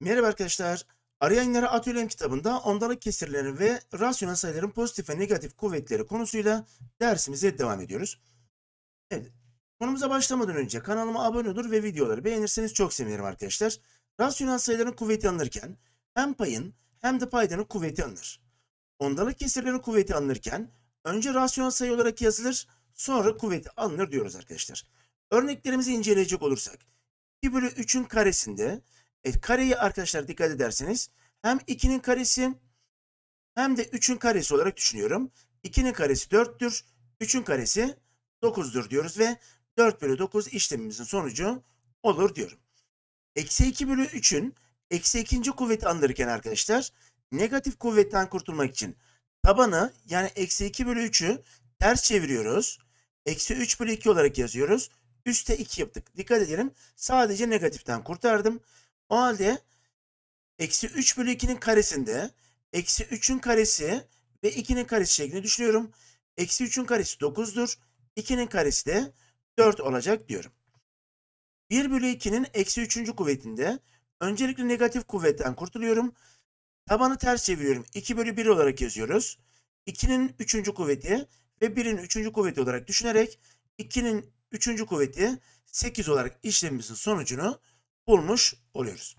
Merhaba arkadaşlar. arayanlara atölyem kitabında ondalık kesirleri ve rasyonel sayıların pozitif ve negatif kuvvetleri konusuyla dersimize devam ediyoruz. Evet. Konumuza başlamadan önce kanalıma abone olur ve videoları beğenirseniz çok sevinirim arkadaşlar. Rasyonel sayıların kuvveti alınırken hem payın hem de paydanın kuvveti alınır. Ondalık kesirlerin kuvveti alınırken önce rasyonel sayı olarak yazılır sonra kuvveti alınır diyoruz arkadaşlar. Örneklerimizi inceleyecek olursak 2 bölü 3'ün karesinde e, kareyi arkadaşlar dikkat ederseniz hem 2'nin karesi hem de 3'ün karesi olarak düşünüyorum. 2'nin karesi 4'tür. 3'ün karesi 9'dur diyoruz ve 4 bölü 9 işlemimizin sonucu olur diyorum. Eksi 2 bölü 3'ün eksi 2. kuvveti anlarken arkadaşlar negatif kuvvetten kurtulmak için tabanı yani eksi 2 bölü 3'ü ters çeviriyoruz. Eksi 3 bölü 2 olarak yazıyoruz. Üste 2 yaptık. Dikkat edelim. Sadece negatiften kurtardım. O halde eksi 3 bölü 2'nin karesinde eksi 3'ün karesi ve 2'nin karesi şeklinde düşünüyorum. Eksi 3'ün karesi 9'dur. 2'nin karesi de 4 olacak diyorum. 1 bölü 2'nin eksi 3. kuvvetinde öncelikle negatif kuvvetten kurtuluyorum. Tabanı ters çeviriyorum. 2 bölü 1 olarak yazıyoruz. 2'nin 3. kuvveti ve 1'in 3. kuvveti olarak düşünerek 2'nin 3. kuvveti 8 olarak işlemimizin sonucunu bulmuş oluyoruz.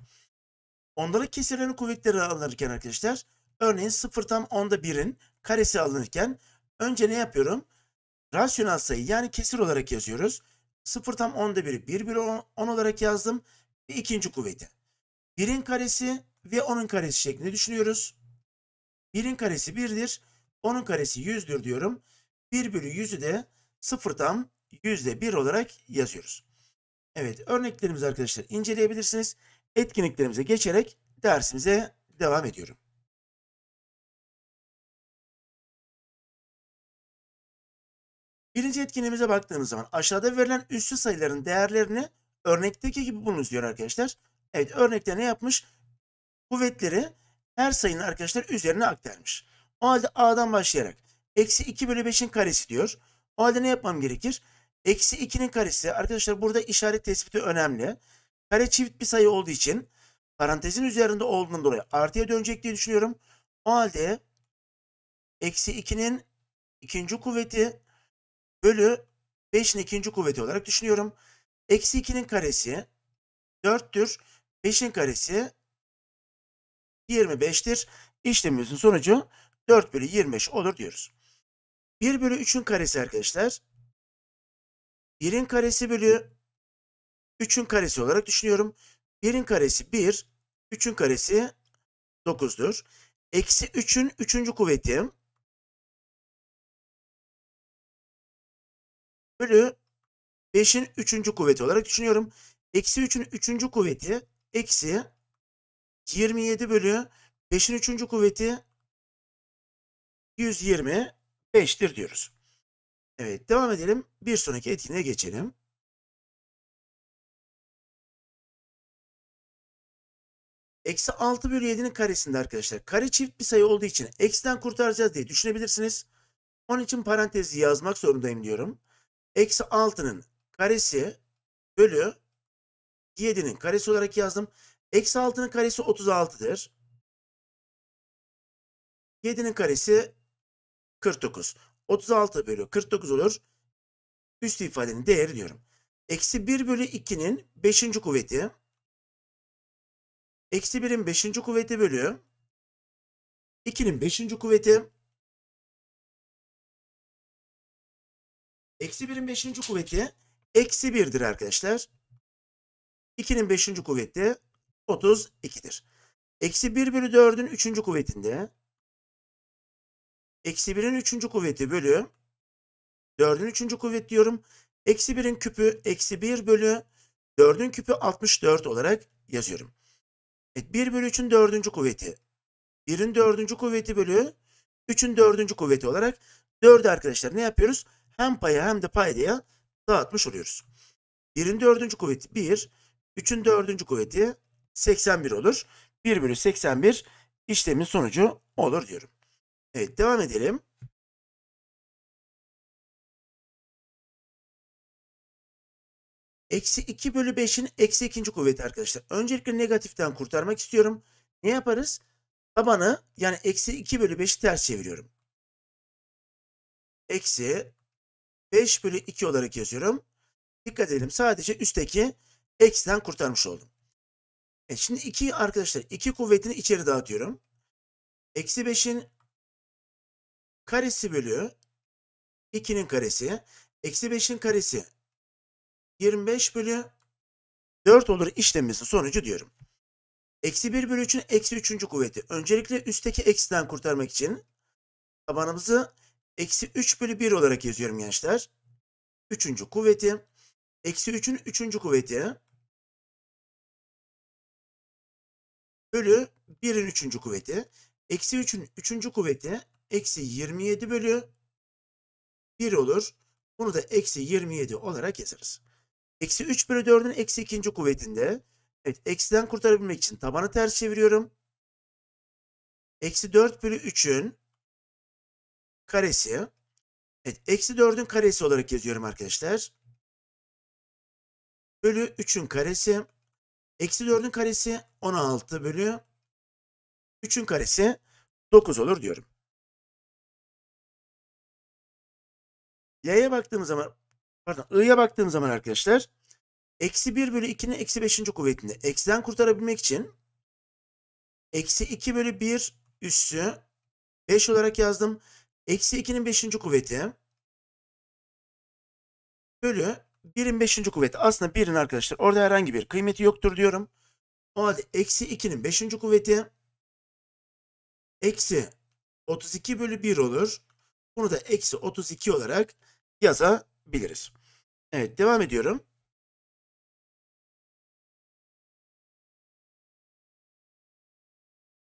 Ondalık kesirlerin kuvvetleri alınırken arkadaşlar örneğin 0 tam 10'da 1'in karesi alınırken önce ne yapıyorum? Rasyonel sayı yani kesir olarak yazıyoruz. 0 tam 10'da 1'i 1 bölü 10 olarak yazdım. Ve ikinci kuvveti. 1'in karesi ve 10'un karesi şeklinde düşünüyoruz. 1'in karesi 1'dir. 10'un karesi 100'dür diyorum. 1 bölü 100'ü de 0 tam %1 olarak yazıyoruz. Evet örneklerimizi arkadaşlar inceleyebilirsiniz. Etkinliklerimize geçerek dersimize devam ediyorum. Birinci etkinliğimize baktığımız zaman aşağıda verilen üstü sayıların değerlerini örnekteki gibi bulunuz diyor arkadaşlar. Evet örnekte ne yapmış? Kuvvetleri her sayının arkadaşlar üzerine aktarmış. O halde A'dan başlayarak eksi 2 bölü 5'in karesi diyor. O halde ne yapmam gerekir? Eksi 2'nin karesi. Arkadaşlar burada işaret tespiti önemli. Kare çift bir sayı olduğu için parantezin üzerinde olduğundan dolayı artıya dönecek diye düşünüyorum. O halde eksi 2'nin ikinci kuvveti bölü 5'in ikinci kuvveti olarak düşünüyorum. Eksi 2'nin karesi 4'tür. 5'in karesi 25'tir. İşlemimizin sonucu 4 bölü 25 olur diyoruz. 1 bölü 3'ün karesi arkadaşlar 1'in karesi bölü 3'ün karesi olarak düşünüyorum. 1'in karesi 1, 3'ün karesi 9'dur. Eksi 3'ün 3. kuvveti bölü 5'in 3. kuvveti olarak düşünüyorum. Eksi 3'ün 3. kuvveti eksi 27 bölü 5'in 3. kuvveti 125'tir diyoruz. Evet devam edelim. Bir sonraki etkinliğe geçelim. Eksi 6 bölü 7'nin karesinde arkadaşlar. Kare çift bir sayı olduğu için eksiden kurtaracağız diye düşünebilirsiniz. Onun için parantezi yazmak zorundayım diyorum. Eksi 6'nın karesi bölü 7'nin karesi olarak yazdım. Eksi 6'nın karesi 36'dır. 7'nin karesi 49. 36 bölü 49 olur. Üst ifadenin değeri diyorum. Eksi 1 bölü 2'nin 5. kuvveti. Eksi 1'in 5. kuvveti bölü 2'nin 5. kuvveti. Eksi 1'in 5. kuvveti eksi 1'dir arkadaşlar. 2'nin 5. kuvveti 32'dir. Eksi 1 bölü 4'ün 3. kuvvetinde Eksi 1'in 3. kuvveti bölü 4'ün 3. kuvvet diyorum. Eksi 1'in küpü eksi 1 bölü 4'ün küpü 64 olarak yazıyorum. Evet, 1 bölü 3'ün 4. kuvveti. 1'in 4. kuvveti bölü 3'ün 4. kuvveti olarak 4'ü arkadaşlar ne yapıyoruz? Hem paya hem de paydaya dağıtmış oluyoruz. 1'in 4. kuvveti 1, 3'ün 4. kuvveti 81 olur. 1 bölü 81 işlemin sonucu olur diyorum. Evet devam edelim. Eksi 2 bölü 5'in eksi ikinci kuvveti arkadaşlar. Öncelikle negatiften kurtarmak istiyorum. Ne yaparız? Tabanı yani eksi 2 bölü 5'i ters çeviriyorum. Eksi 5 bölü 2 olarak yazıyorum. Dikkat edelim sadece üstteki eksiden kurtarmış oldum. E şimdi 2 arkadaşlar 2 kuvvetini içeri dağıtıyorum. Eksi 5'in karesi bölü 2'nin karesi eksi 5'in karesi 25 bölü 4 olur işlemimizin sonucu diyorum. Eksi 1 bölü 3'ün eksi 3. kuvveti. Öncelikle üstteki eksiden kurtarmak için tabanımızı eksi 3 bölü 1 olarak yazıyorum gençler. 3. kuvveti. Eksi 3'ün 3. kuvveti. Bölü 1'in 3. kuvveti. Eksi 3'ün 3. kuvveti eksi 27 bölü 1 olur. Bunu da eksi 27 olarak yazarız. Eksi 3 bölü 4'ün eksi 2. kuvvetinde. Evet eksiden kurtarabilmek için tabanı ters çeviriyorum. Eksi 4 bölü 3'ün karesi. Evet eksi 4'ün karesi olarak yazıyorum arkadaşlar. Bölü 3'ün karesi. Eksi 4'ün karesi 16 bölü 3'ün karesi 9 olur diyorum. Y'ye baktığım zaman pardon I'ya baktığım zaman arkadaşlar eksi 1 bölü 2'nin eksi 5. kuvvetinde. Eksiden kurtarabilmek için eksi 2 bölü 1 üssü 5 olarak yazdım. Eksi 2'nin 5. kuvveti bölü 1'in 5. kuvveti. Aslında 1'in arkadaşlar orada herhangi bir kıymeti yoktur diyorum. O halde eksi 2'nin 5. kuvveti eksi 32 bölü 1 olur. Bunu da eksi 32 olarak yazabiliriz. Evet devam ediyorum.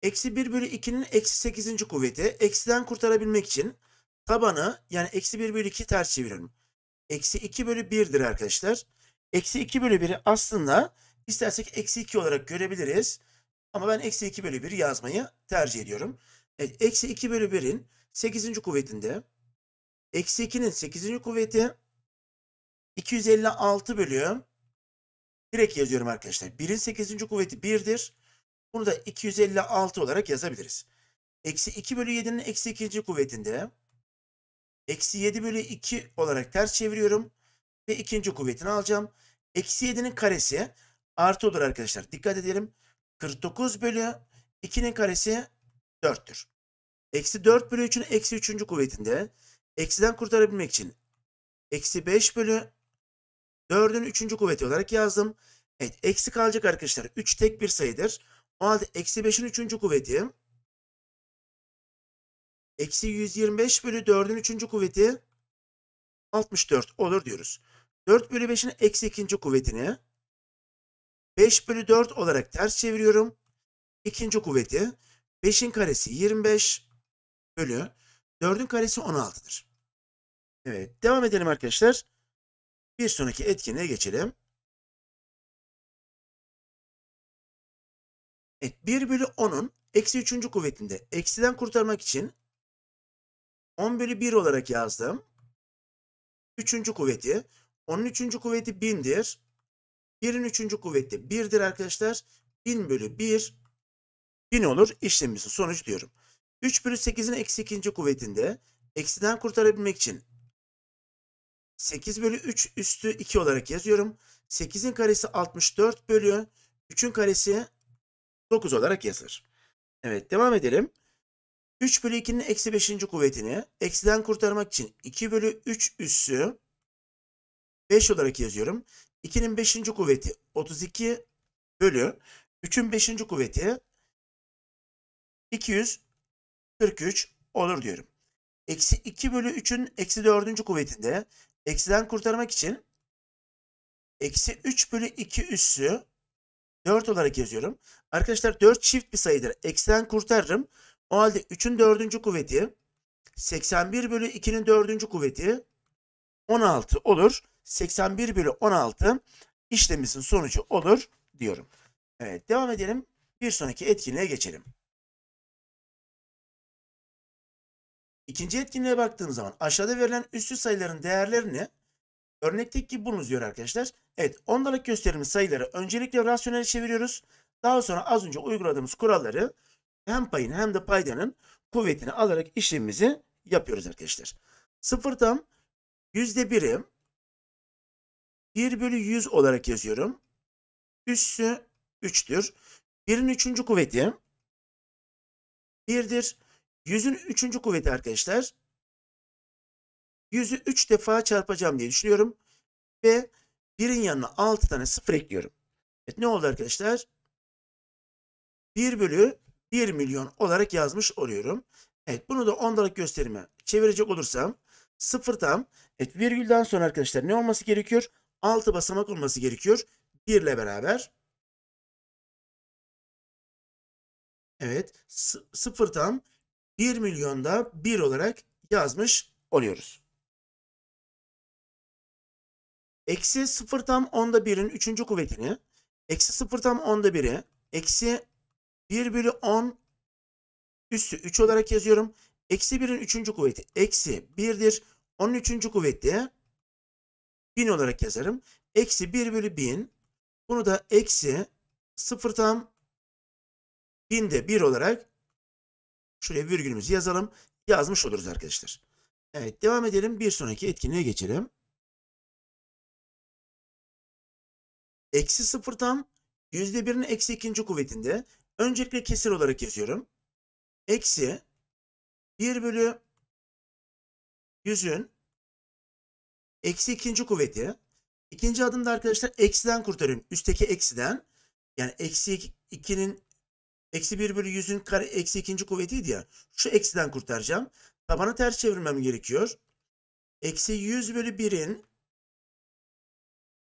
Eksi 1 bölü 2'nin eksi 8. kuvveti. Eksiden kurtarabilmek için tabanı yani eksi 1 bölü 2 ters çevirelim. Eksi 2 bölü 1'dir arkadaşlar. Eksi 2 bölü 1'i aslında istersek eksi 2 olarak görebiliriz. Ama ben eksi 2 bölü 1 yazmayı tercih ediyorum. Evet, eksi 2 bölü 1'in 8. kuvvetinde Eksi 2'nin 8. kuvveti 256 bölü direkt yazıyorum arkadaşlar. 1'in 8. kuvveti 1'dir. Bunu da 256 olarak yazabiliriz. Eksi 2 bölü 7'nin eksi 2. kuvvetinde eksi 7 bölü 2 olarak ters çeviriyorum. Ve ikinci kuvvetini alacağım. Eksi 7'nin karesi artı olur arkadaşlar. Dikkat edelim. 49 bölü 2'nin karesi 4'tür. Eksi 4 bölü 3'ün eksi 3. kuvvetinde Eksiden kurtarabilmek için eksi 5 bölü 4'ün 3. kuvveti olarak yazdım. Evet eksi kalacak arkadaşlar. 3 tek bir sayıdır. O halde eksi 5'in 3. kuvveti eksi 125 bölü 4'ün 3. kuvveti 64 olur diyoruz. 4 bölü 5'in eksi 2. kuvvetini 5 bölü 4 olarak ters çeviriyorum. 2. kuvveti 5'in karesi 25 bölü 4'ün karesi 16'dır. Evet devam edelim arkadaşlar. Bir sonraki etkinliğe geçelim. Evet 1 bölü 10'un eksi 3. kuvvetinde eksiden kurtarmak için 10 bölü 1 olarak yazdım. 3. kuvveti. 10'un 3. kuvveti 1000'dir. 1'in 3. kuvveti 1'dir arkadaşlar. 1000 bölü 1 1000 olur. İşlemimizin sonucu diyorum. 3 bölü 8'in eksi 2. kuvvetinde eksiden kurtarabilmek için 8 bölü 3 üstü 2 olarak yazıyorum. 8'in karesi 64 bölü 3'ün karesi 9 olarak yazılır. Evet devam edelim. 3 bölü 2'nin eksi 5. kuvvetini eksiden kurtarmak için 2 bölü 3 üssü 5 olarak yazıyorum. 2'nin 5. kuvveti 32 bölü 3'ün 5. kuvveti 243 olur diyorum. Eksi 2 bölü 3'ün eksi 4. kuvvetinde Eksiden kurtarmak için eksi 3 bölü 2 üssü 4 olarak yazıyorum. Arkadaşlar 4 çift bir sayıdır. Eksiden kurtarırım. O halde 3'ün 4. kuvveti 81 bölü 2'nin 4. kuvveti 16 olur. 81 bölü 16 işlemimizin sonucu olur diyorum. Evet devam edelim. Bir sonraki etkinliğe geçelim. İkinci etkinliğe baktığım zaman aşağıda verilen üstü sayıların değerlerini örnekteki bunu diyor arkadaşlar. Evet ondalık gösterilmiş sayıları öncelikle rasyonel çeviriyoruz. Daha sonra az önce uyguladığımız kuralları hem payın hem de paydanın kuvvetini alarak işlemimizi yapıyoruz arkadaşlar. Sıfırdan yüzde birim 1 bölü 100 olarak yazıyorum. Üssü 3'tür. 1'in 3. kuvveti 1'dir. 100'ün 3. kuvveti arkadaşlar. 100'ü 3 defa çarpacağım diye düşünüyorum. Ve 1'in yanına 6 tane 0 ekliyorum. Evet ne oldu arkadaşlar? 1 bölü 1 milyon olarak yazmış oluyorum. Evet bunu da ondalık gösterime çevirecek olursam 0 tam. Evet virgülden sonra arkadaşlar ne olması gerekiyor? 6 basamak olması gerekiyor. 1 ile beraber. Evet 0 tam 1 milyonda 1 olarak yazmış oluyoruz. Eksi 0 tam onda 1'in 3. kuvvetini, eksi 0 tam onda 1'i, eksi 1 bölü 10 üstü 3 olarak yazıyorum. Eksi 1'in 3. kuvveti eksi 1'dir. Onun 3. kuvveti 1000 olarak yazarım. Eksi 1 bölü 1000. Bunu da eksi 0 tam binde 1 olarak Şuraya virgülümüzü yazalım. Yazmış oluruz arkadaşlar. Evet devam edelim. Bir sonraki etkinliğe geçelim. Eksi sıfır tam yüzde birin eksi ikinci kuvvetinde öncelikle kesir olarak yazıyorum. Eksi bir bölü yüzün eksi ikinci kuvveti. İkinci adımda arkadaşlar eksiden kurtarıyorum. Üstteki eksiden. Yani eksi ikinin Eksi 1 bölü 100'ün kare eksi ikinci kuvvetiydi ya. Şu eksiden kurtaracağım. Tabanı ters çevirmem gerekiyor. Eksi 100 bölü 1'in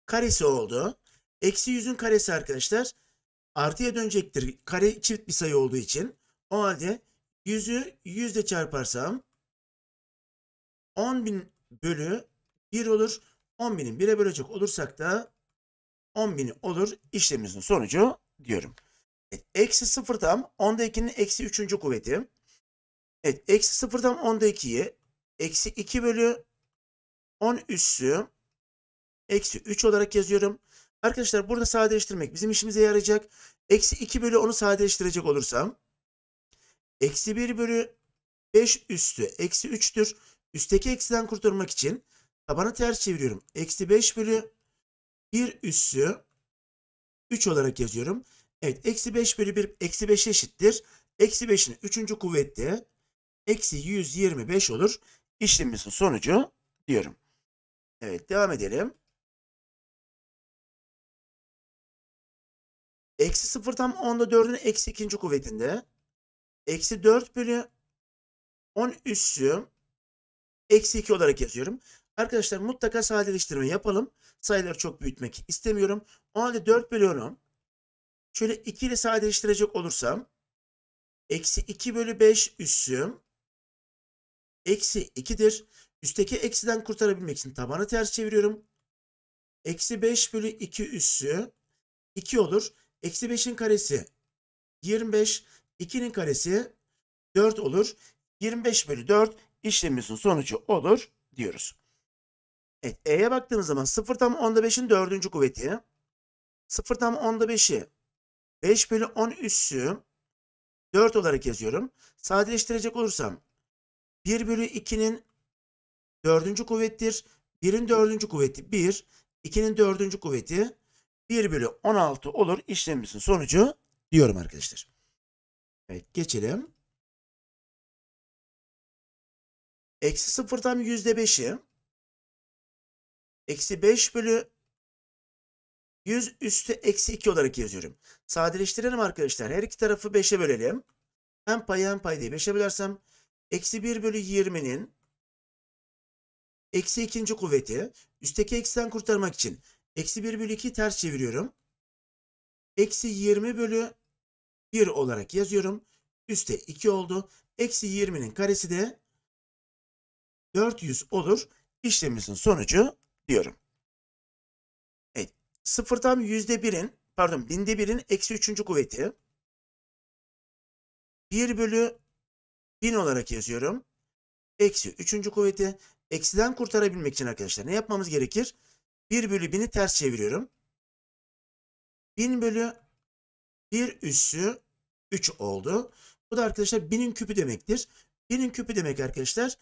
karesi oldu. Eksi 100'ün karesi arkadaşlar artıya dönecektir. Kare çift bir sayı olduğu için. O halde 100'ü 100 ile çarparsam 10.000 bölü 1 olur. 10.000'i 1'e bölecek olursak da 10.000 olur. İşlemimizin sonucu diyorum. E, eksi 0 tam 10'da 2'nin eksi 3. kuvveti. Evet eksi 0 tam 10'da 2'yi eksi 2 bölü 10 üssü eksi 3 olarak yazıyorum. Arkadaşlar burada sadeleştirmek bizim işimize yarayacak. Eksi 2 bölü 10'u sadeleştirecek olursam eksi 1 bölü 5 üstü eksi 3'tür. Üstteki eksiden kurtulmak için tabanı ters çeviriyorum. Eksi 5 bölü 1 üssü 3 olarak yazıyorum. Evet eksi 5 bölü 1 eksi 5'e eşittir. Eksi 5'in 3. kuvveti eksi 125 olur. İşlemimizin sonucu diyorum. Evet devam edelim. Eksi 0 tam 10'da 4'ün eksi 2. kuvvetinde. Eksi 4 bölü 10 üssü eksi 2 olarak yazıyorum. Arkadaşlar mutlaka sadeleştirme yapalım. Sayıları çok büyütmek istemiyorum. O halde 4 bölü 10'u Şöyle 2 ile sadeleştirecek olursam eksi 2 bölü 5 üssüm eksi 2'dir. Üstteki eksiden kurtarabilmek için tabanı ters çeviriyorum. Eksi 5 bölü 2 üssü 2 olur. Eksi 5'in karesi 25. 2'nin karesi 4 olur. 25 bölü 4 işlemimizin sonucu olur diyoruz. Evet E'ye baktığımız zaman 0 tam 10'da 5'in 4. kuvveti. 0 tam 10'da 5'i 5 bölü 10 üssü 4 olarak yazıyorum. Sadeleştirecek olursam 1 bölü 2'nin 4. kuvvettir. 1'in 4. kuvveti 1. 2'nin 4. kuvveti 1 bölü 16 olur işlemimizin sonucu diyorum arkadaşlar. Evet geçelim. Eksi sıfırdan yüzde eksi 5 bölü 100 üstü eksi 2 olarak yazıyorum. Sadeleştirelim arkadaşlar. Her iki tarafı 5'e bölelim. Hem payı hem pay diye 5'e bölersem eksi 1 bölü 20'nin eksi 2. kuvveti üstteki eksiden kurtarmak için eksi 1 bölü 2 ters çeviriyorum. Eksi 20 bölü 1 olarak yazıyorum. Üste 2 oldu. Eksi 20'nin karesi de 400 olur. İşlemimizin sonucu diyorum. 0 yüzde birin, pardon binde birin eksi üçüncü kuvveti 1 bölü 1000 olarak yazıyorum. Eksi üçüncü kuvveti eksiden kurtarabilmek için arkadaşlar ne yapmamız gerekir? 1 bölü 1000'i ters çeviriyorum. 1000 bölü 1 üssü 3 oldu. Bu da arkadaşlar 1000'in küpü demektir. 1000'in küpü demek arkadaşlar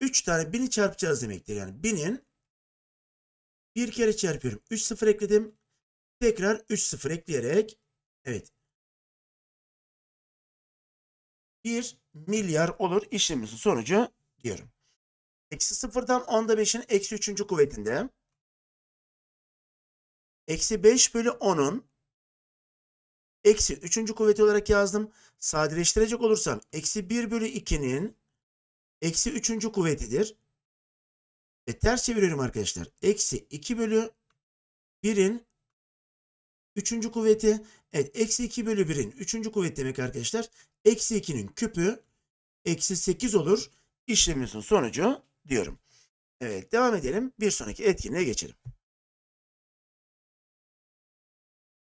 3 tane 1000'i çarpacağız demektir. Yani 1000'in bir kere çarpıyorum. 3 sıfır ekledim. Tekrar 3 sıfır ekleyerek evet 1 milyar olur işlemimizin sonucu diyorum. Eksi sıfırdan onda beşin eksi üçüncü kuvvetinde. Eksi 5 bölü 10'un eksi üçüncü kuvveti olarak yazdım. Sadeleştirecek olursam eksi 1 bölü 2'nin eksi üçüncü kuvvetidir. E ters çeviriyorum arkadaşlar. Eksi 2 bölü 1'in 3. kuvveti. Evet eksi 2 bölü 1'in 3. kuvveti demek arkadaşlar. Eksi 2'nin küpü eksi 8 olur. İşlemimizin sonucu diyorum. Evet devam edelim. Bir sonraki etkinliğe geçelim.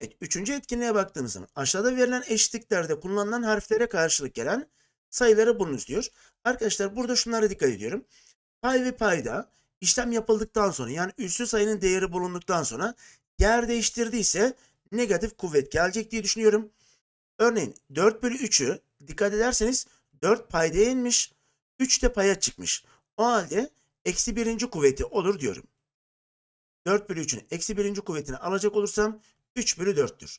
Evet, üçüncü etkinliğe baktığımız zaman aşağıda verilen eşitliklerde kullanılan harflere karşılık gelen sayıları bulunuz diyor. Arkadaşlar burada şunlara dikkat ediyorum. Pay ve payda işlem yapıldıktan sonra yani üssü sayının değeri bulunduktan sonra yer değiştirdiyse negatif kuvvet gelecek diye düşünüyorum. Örneğin 4 bölü 3'ü dikkat ederseniz 4 payda inmiş 3 de paya çıkmış. O halde eksi birinci kuvveti olur diyorum. 4 bölü 3'ün eksi birinci kuvvetini alacak olursam 3 bölü 4'tür.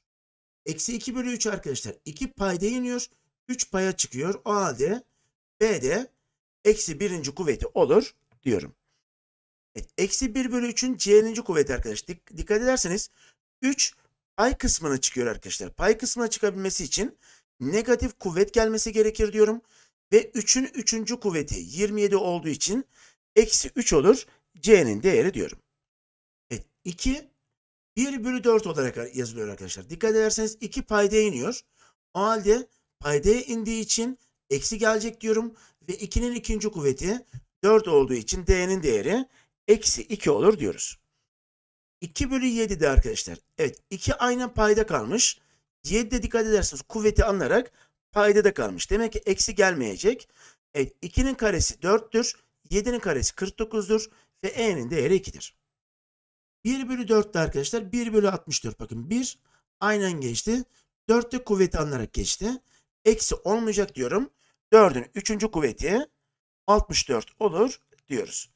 Eksi 2 bölü 3 arkadaşlar 2 payda iniyor 3 paya çıkıyor. O halde B'de eksi birinci kuvveti olur diyorum. E, eksi 1 bölü 3'ün c'nin kuvveti arkadaşlar. Dik dikkat ederseniz 3 pay kısmına çıkıyor arkadaşlar. Pay kısmına çıkabilmesi için negatif kuvvet gelmesi gerekir diyorum. Ve 3'ün 3. kuvveti 27 olduğu için eksi 3 olur. C'nin değeri diyorum. Evet 2 1 bölü 4 olarak yazılıyor arkadaşlar. Dikkat ederseniz 2 payda iniyor. O halde payda indiği için eksi gelecek diyorum. Ve 2'nin ikinci kuvveti 4 olduğu için D'nin değeri eksi 2 olur diyoruz. 2 bölü 7 de arkadaşlar. Evet 2 aynen payda kalmış. 7 de dikkat ederseniz kuvveti alınarak payda da kalmış. Demek ki eksi gelmeyecek. Evet 2'nin karesi 4'tür. 7'nin karesi 49'dur. Ve e'nin değeri 2'dir. 1 bölü 4 de arkadaşlar 1 bölü 64. Bakın 1 aynen geçti. 4 de kuvveti alınarak geçti. Eksi olmayacak diyorum. 4'ün 3. kuvveti 64 olur diyoruz.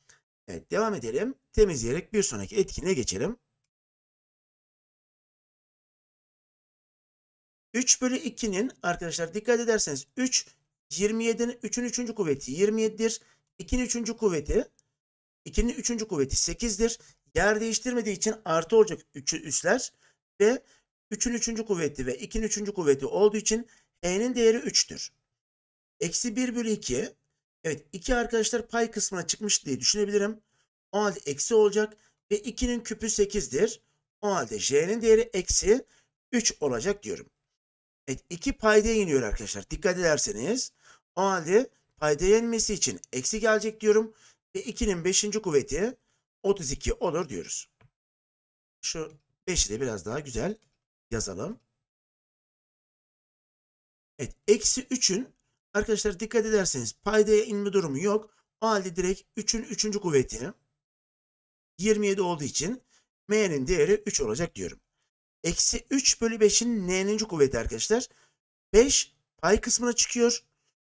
Evet devam edelim. Temizleyerek bir sonraki etkinliğe geçelim. 3 bölü 2'nin arkadaşlar dikkat ederseniz 3 27'nin 3'ün 3. kuvveti 27'dir. 2'nin 3. kuvveti 2'nin 3. kuvveti 8'dir. Yer değiştirmediği için artı olacak 3'ü üsler ve 3'ün 3. kuvveti ve 2'nin 3. kuvveti olduğu için e'nin değeri 3'tür. Eksi 1 bölü 2 Evet iki arkadaşlar pay kısmına çıkmış diye düşünebilirim. O halde eksi olacak ve 2'nin küpü 8'dir. O halde j'nin değeri eksi 3 olacak diyorum. Evet 2 payda iniyor arkadaşlar. Dikkat ederseniz o halde paydaya inmesi için eksi gelecek diyorum. Ve 2'nin 5. kuvveti 32 olur diyoruz. Şu 5'i de biraz daha güzel yazalım. Evet eksi 3'ün Arkadaşlar dikkat ederseniz paydaya inme durumu yok. O halde direkt 3'ün 3. kuvveti 27 olduğu için m'nin değeri 3 olacak diyorum. Eksi 3 bölü 5'in n'nin kuvveti arkadaşlar. 5 pay kısmına çıkıyor.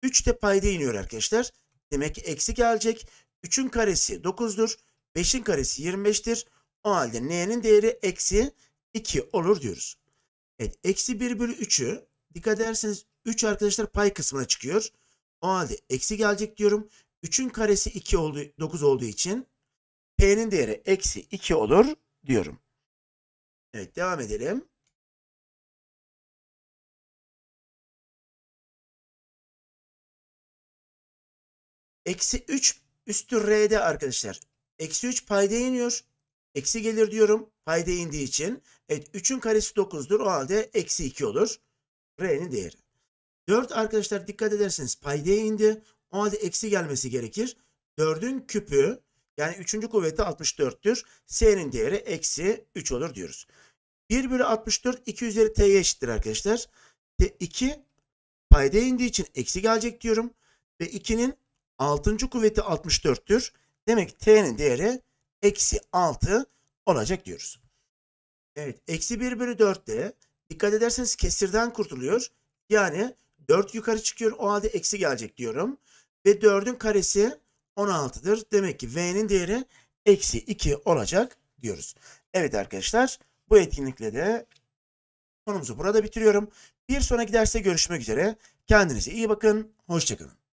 3 de payda iniyor arkadaşlar. Demek ki eksi gelecek. 3'ün karesi 9'dur. 5'in karesi 25'tir. O halde n'nin değeri eksi 2 olur diyoruz. Evet eksi 1 bölü 3'ü dikkat ederseniz 3 arkadaşlar pay kısmına çıkıyor. O halde eksi gelecek diyorum. 3'ün karesi 2 oldu, 9 olduğu için p'nin değeri eksi 2 olur diyorum. Evet devam edelim. Eksi 3 üstü r'de arkadaşlar. Eksi 3 payda iniyor. Eksi gelir diyorum. Payda indiği için. Evet 3'ün karesi 9'dur. O halde eksi 2 olur. R'nin değeri. 4 arkadaşlar dikkat ederseniz paydaya indi. O halde eksi gelmesi gerekir. 4'ün küpü yani 3. kuvveti 64'tür. S'nin değeri eksi 3 olur diyoruz. 1 bölü 64 2 üzeri t'ye eşittir arkadaşlar. T 2 payda indiği için eksi gelecek diyorum. Ve 2'nin 6. kuvveti 64'tür. Demek t'nin değeri eksi 6 olacak diyoruz. Evet eksi 1 bölü 4 de dikkat ederseniz kesirden kurtuluyor. Yani 4 yukarı çıkıyor. O halde eksi gelecek diyorum. Ve 4'ün karesi 16'dır. Demek ki V'nin değeri eksi 2 olacak diyoruz. Evet arkadaşlar bu etkinlikle de konumuzu burada bitiriyorum. Bir sonraki derste görüşmek üzere. Kendinize iyi bakın. Hoşçakalın.